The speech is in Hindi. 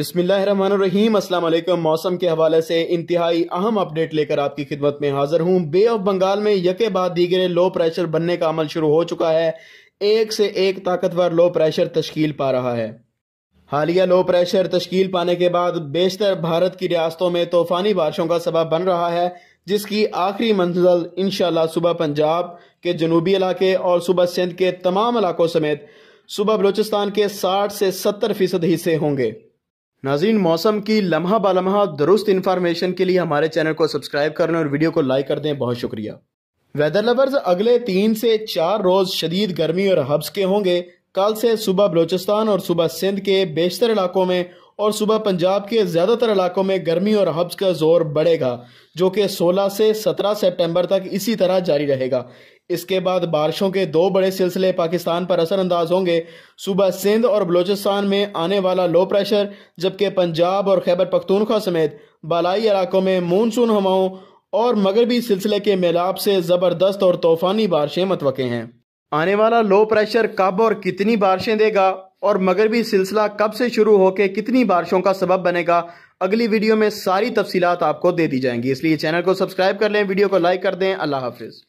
अस्सलाम असलम मौसम के हवाले से इंतहाई अहम अपडेट लेकर आपकी खिदमत में हाजिर हूँ बे ऑफ बंगाल में यके बाद दीगरे लो प्रेशर बनने का अमल शुरू हो चुका है एक से एक ताकतवर लो प्रेशर तश्कील पा रहा है हालिया लो प्रेशर तश्कील पाने के बाद बेशतर भारत की रियासतों में तूफ़ानी बारिशों का सबब बन रहा है जिसकी आखिरी मंजिल इन सुबह पंजाब के जनूबी इलाके और सुबह सिंध के तमाम इलाकों समेत सुबह बलूचिस्तान के साठ से सत्तर फीसद हिस्से होंगे नाजीन मौसम की लम्हा बालम्हा दुरुस्त इन्फॉर्मेशन के लिए हमारे चैनल को सब्सक्राइब करने और वीडियो को लाइक कर दें बहुत शुक्रिया वेदर लवर्स अगले तीन से चार रोज़ शदीद गर्मी और हब्स के होंगे कल से सुबह बलोचिस्तान और सुबह सिंध के बेशतर इलाकों में और सुबह पंजाब के ज़्यादातर इलाकों में गर्मी और हब्स का जोर बढ़ेगा जो कि 16 से 17 सितंबर तक इसी तरह जारी रहेगा इसके बाद बारिशों के दो बड़े सिलसिले पाकिस्तान पर असरअंदाज होंगे सुबह सिंध और बलूचिस्तान में आने वाला लो प्रेशर जबकि पंजाब और खैबर पख्तूनख्वा समेत बालाई इलाकों में मानसून हवाओं और मगरबी सिलसिले के मेलाब से ज़बरदस्त और तूफ़ानी बारिशें मतवक़े हैं आने वाला लो प्रेशर कब और कितनी बारिशें देगा और मगरबी सिलसिला कब से शुरू होकर कितनी बारिशों का सबब बनेगा अगली वीडियो में सारी तफसीत आपको दे दी जाएंगी इसलिए चैनल को सब्सक्राइब कर लें वीडियो को लाइक कर दें अल्लाह हाफिज़